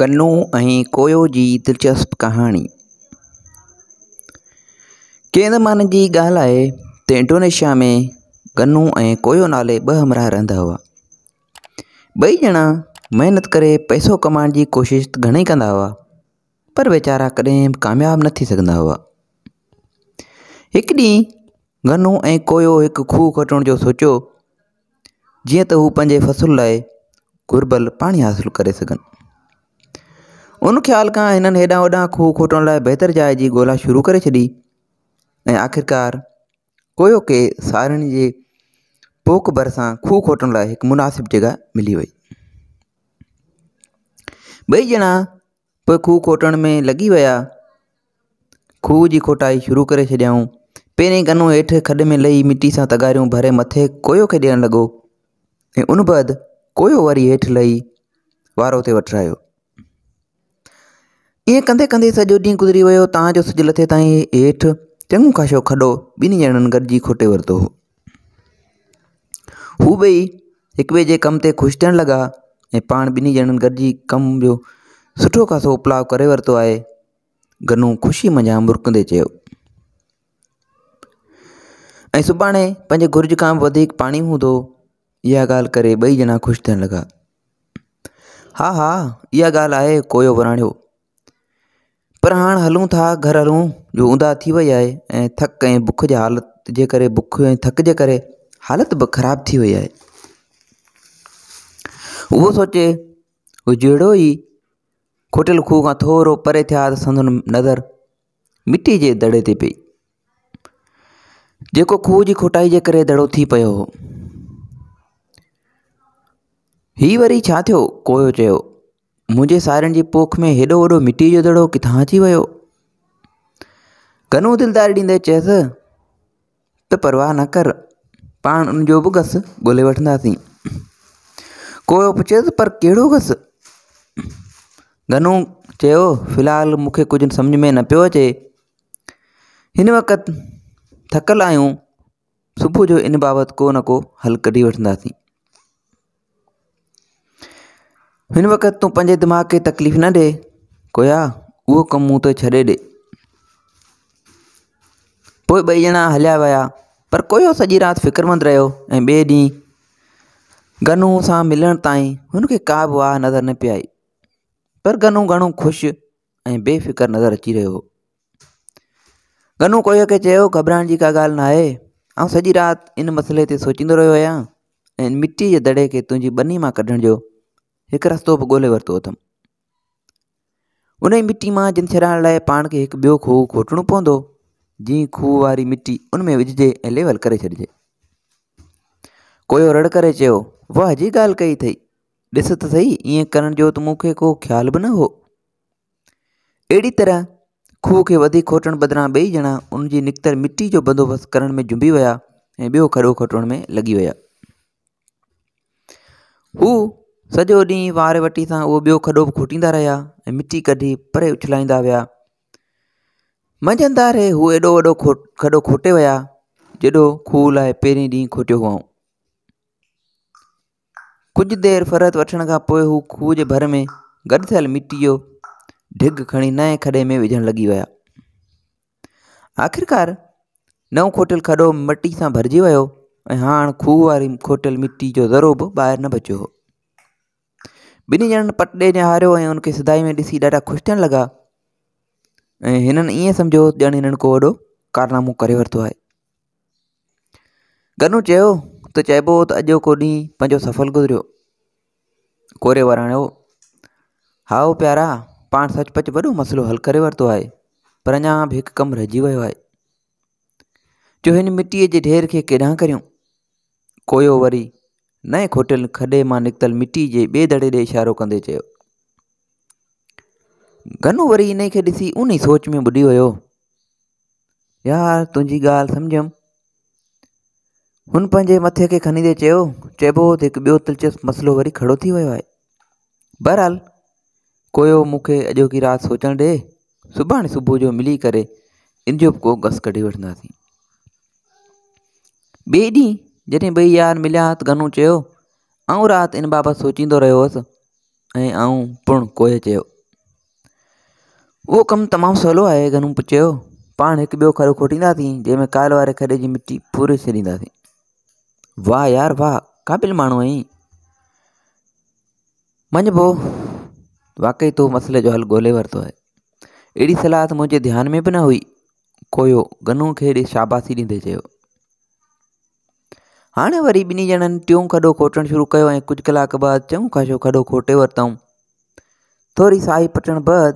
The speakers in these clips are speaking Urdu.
गन्नो ऐं कोयो जी दिलचस्प कहाणी कंहिं ज़माननि जी ॻाल्हि आहे त इंडोनेशिया में गनो ऐं कोयो नाले ॿ हमराह रहंदा हुआ ॿई ॼणा महिनत करे पैसो कमाइण जी कोशिशि घणेई कंदा हुआ पर वीचारा कॾहिं कामयाबु न थी सघंदा हुआ हिकु ॾींहुं गन्नो ऐं कोयो हिकु खूह खटण जो सोचियो जीअं त हू पंहिंजे फसल लाइ घुरिबल पाणी हासिलु करे सघनि ان خیال کا انہیں وہاں کھو کھوٹنے لائتر جائ کی گولہا شروع کر چی آخرکار کو ساڑھے کے پوک بھر سے کھ کھوٹنے لائک مناسب جگہ ملی وی بھئی جنہیں کھو کھوٹنے میں لگی ویا کوہ کی کھوٹائی شروع کرے چھیاؤں پہ گنوںٹ کد میں لہ مٹی سے تگاروں بھرے مت کو دگ ان بد کو ویٹ لہ و وٹ آیا ईअं कंदे कंदे सॼो ॾींहुं गुज़री वियो तव्हांजो सिज लथे ताईं हेठि चङो ख़ासो खॾो ॿिन्ही ॼणनि गॾिजी खोटे वरितो हो हू ॿई हिक ॿिए जे कम ते ख़ुशि थियणु लॻा ऐं पाण ॿिन्ही ॼणनि गॾिजी कम जो सुठो ख़ासो उपलाउ करे वरितो आहे गनू ख़ुशी मञा मुर्कंदे चयो ऐं सुभाणे पंहिंजे घुर्ज खां बि वधीक पाणी हूंदो इहा ॻाल्हि करे ॿई ॼणा ख़ुशि थियणु लॻा हा हा इहा ॻाल्हि आहे कोयो वराणियो پر ہاں ہلوں تا گھر ہلوں جو اندا وی ہے تھک یا بکھ جاتے بین تھک کے حالت بخرابی وئی ہے وہ سوچے وہ جڑو ہی کھوٹل خوہ کا تھوڑا پرے تھے دظر مٹے پہ جہ کی کھوٹائی کے دڑو پی ہو مجھے ساڑھے کی پوکھ میں ایڈو وی دڑو کتا اچھی ہو دلدار ڈیندے چاہ نہ کر پان انجو بھی غس گو واس پوچھے پر کیا گنو چی الحال مکھی کچھ سمجھ میں نہ پہ اچے انکل آپ صبح ان بابت کو حل کھی واسیں ان وقت تھی پانے دماغ کو تکلیف نہ ڈے کویا وہ کم من تو چھ بھائی جنہ ہلیا و سجی رات فکرمند رہے اور بے ڈی گنو سا ملن تھی انہیں کا بھی واہ نظر نہ پائی پر گنو گھنوں خوش یا بے فکر نظر اچی رہے ہو گنو کو چھ گھبرائن کی کا گال نہ سجی رات ان مسئلے سوچا مٹی کے دڑے کے تجی بنی کھڑ جی ایک رست گول و اتم ان مٹی میں جنچرائن پان کے ایک بھوہ کھوٹو پو جی کوہ والی مٹی ان میں وجھجے لی لے کر چھجے کو رڑ کر چاہ جی گال کئی تھی ڈس تو سہی یہ کرنے جو خیال بھی نہ ہو اڑی طرح خوہ کے بدی کھوٹنے بدر بے جنا ان نکتر مٹی بندوبست کرنے میں جبی ویا کڑو کھٹنے میں لگی ہوا ہو سجو ڈی والی سا وہ کڑو بھی کھوٹی رہا مٹی کھی پرے اچھلائی ویا مجھار رہے وہ ایڈو وو کھڑو کھٹے ویا جہ لائے پہ ڈھون کھوٹیا ہو کچھ دیر فرت ووہ کے بھر میں گد تھے مٹی جو ڈگ کھی نئے کھے میں وجن لگی ہوا آخرکار نو کھوٹل کھو مٹی سے بھرجی ہوا کوہ والی کھوٹل مٹی جو زرو بھی با نہ بچی ہو بنی جن پٹے جہاروں سدائی میں ڈس ڈا خوش تھے لگا یہ سمجھو جن کو کارناموں کرتو ہے گنو تو چھو ڈیزو سفل گزرو کو ہاؤ پیارا پان سچپ وسلو حل کرم رج وی جو ان مٹی کے ڈھیر کے کیوں کو وی नए खोटियल खॾे मां निकितलु मिटी जे ॿिए दड़े ॾे इशारो कंदे चयो गनू वरी इन खे ॾिसी उन सोच में ॿुॾी वियो यार तुंहिंजी ॻाल्हि सम्झयमि हुन पंहिंजे मथे खे खणींदे चयो चइबो त हिकु ॿियो दिलचस्पु वरी खड़ो थी वियो आहे बहरहाल को मूंखे अॼोकी राति सोचणु ॾिए सुभाणे सुबुह जो मिली करे इन जो को गस कढी वठंदासीं ॿिए ॾींहुं جی بھئی یار ملیات گنو چات ان بابت سوچید رہوس پو کو کم تمام سولہ آئے گنوچ پان ایک بو گرو کھوٹیدی جی میں کال والے کدے کی مٹی پورے چڑی واہ یار واہ قابل مار آئی منجبو واقعی تو مسئلے جو حل گول و اڑی صلاح مجھے دھیان میں بھی نہ ہوئی کو گنو کے شاباشی ڈیندے چی ہاں وی جن ٹھو کدوں کھوٹن شروع کروں کھو کھو کھوٹے وتھوں تھوڑی سائی پٹن بعد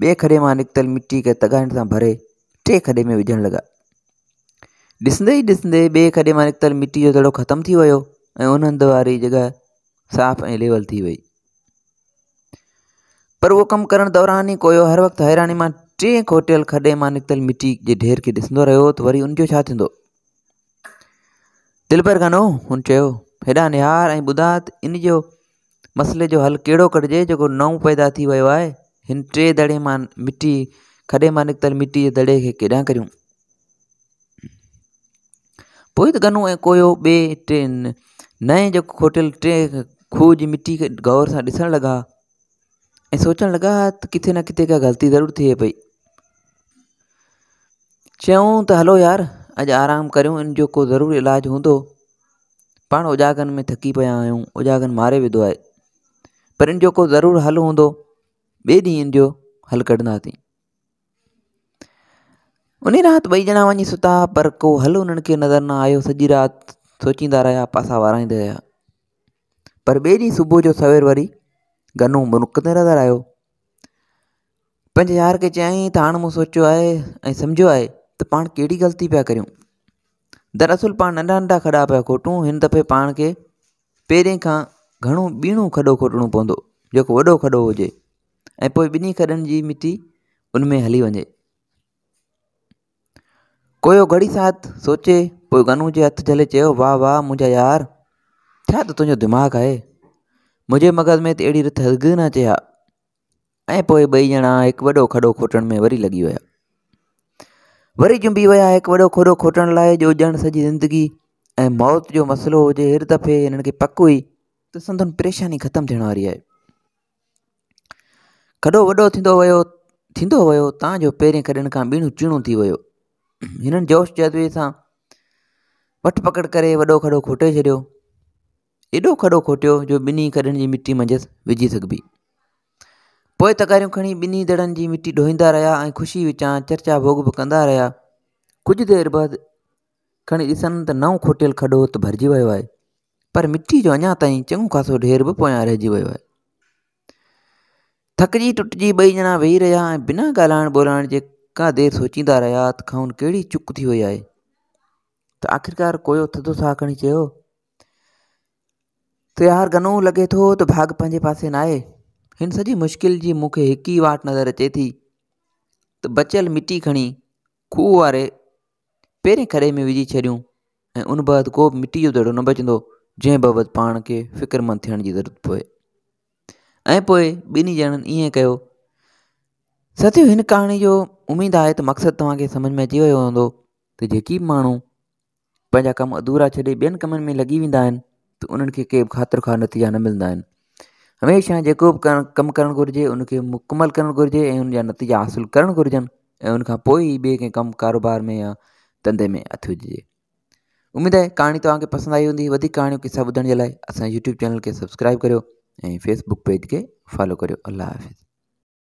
بے کے میںکتل مٹی کے تگائن سے بھرے ٹے کدے میں وجن لگا ڈسندے ہی ڈسدے بے کڈے میںکتل مٹی دور ختم ویسے ان ہندواری جگہ صاف لیول پر وہ کم کرنے دوران ہی کو ہر وقت حیرانی میں ٹے کھوٹل کے میں مٹی کے ڈھیر کے ڈسٹ رہے ہو دلبر گنو اندا نار بدا ان مسئلے جو حل کہڑو کرے جو نو پیدا کرے میں مٹی کدے میںکتل میرے دڑے کیڈاں کروں پوئیوں کو نئے جو ہوٹل کھوہ مٹی کے گور سے دسن لگا سوچن لگا تو کتنے نہ کتنے کا غلطی ضرور تھے پی چلو یار अॼु आराम करियूं इन जो को ज़रूरु इलाजु हूंदो पाण उजागन में थकी पिया आहियूं उजागर मारे वेंदो आहे पर इन जो को ज़रूरु हल हूंदो ॿिए ॾींहुं इन जो हलु कढंदासीं उन राति ॿई ॼणा वञी सुता पर को हल उन्हनि खे नज़र न आयो सॼी राति सोचींदा रहिया पासा वाराईंदा रहिया पर ॿिए ॾींहुं सुबुह जो सवेर वरी गनू गनो ते नज़र आयो पंज यार खे चयाईं त हाणे मूं सोचियो आहे ऐं समुझो आहे تو پانڑی غلطی پیا کر در اصل پان نا نا کڑا پہ کھٹوں ان دفے پان کے پہرے کا گھڑوں بینو کھو کھٹنو پو و کڑو ہوجائے پی بنی کڑن کی مٹی ان میں ہلی وجے کو گڑی ساتھ سوچے تو گنو کے ہاتھ چلے چی واہ واہ مجھا یار تماغ ہے مجھے مغز میں تو اڑی رت اگ نہ چاہیے پی بائی جنہ ایک ووٹنے میں وی لگی ہوا वरी चुंबी विया हिकु वॾो खॾो खोटण लाइ जो ॼण सॼी ज़िंदगी ऐं मौत जो मसिलो हुजे हर दफ़े हिननि खे पक हुई त संदनि परेशानी ख़तमु थियण वारी आहे खॾो वॾो थींदो वियो थींदो वियो तव्हांजो पहिरीं खॾनि खां थी वियो हिननि जोश जज़्बे सां वटि पकड़ करे वॾो खॾो खोटे छॾियो एॾो खॾो खोटियो जो ॿिनी खॾनि जी मिटी मंझसि विझी सघिबी تو تگاروں کھڑی بنی دڑن کی مٹی ڈوئی ریاں خوشی ورچا بوگ بھی کرا رہا کچھ دیر بعد کھڑی اس نو کھوٹل کھڑو تو بھر ویسے پر مٹی جو اِن تھی چنو خاصوں ڈیر بھی پیاں رہی وی تھکی ٹوٹ جی بھئی جنہ و بنا گال بول کے دیر سوچیندی چکی ہے تو آخرکار کو تھوڑا سا کھڑی چیار گنو لگے تو باغ پانے پاس نئے हिन सॼी मुश्किल जी मूंखे हिकु ई वाट नज़र अचे थी त बचियल मिटी खणी खूह वारे पहिरें खड़े में विझी छॾियूं ऐं उन बाबति को बि मिटी जो दड़ो न बचंदो जंहिं बाबति पाण खे फिक्रमंद थियण जी ज़रूरत पए ऐं पोइ ॿिन्ही ॼणनि ईअं कयो सच हिन कहाणी जो उमेदु आहे त मक़सदु तव्हांखे सम्झ में अची वियो हूंदो त जेकी बि माण्हू पंहिंजा कम अधूरा छॾे ॿियनि कमनि में लॻी वेंदा आहिनि त उन्हनि खे के बि ख़ातिर ख़्वाह नतीजा न मिलंदा आहिनि ہمیشہ جو کم کرنا گرجی ان کے مکمل کرتیجہ حاصل کریں گرجن اور ان کا بھے کئی کم کاروبار میں یا دندے میں اتر ہو پسند آئی ہوں کہانی قسہ بدھنے یوٹوب چینل کے سبسکرائب کرک پیج کے فالو کر اللہ حافظ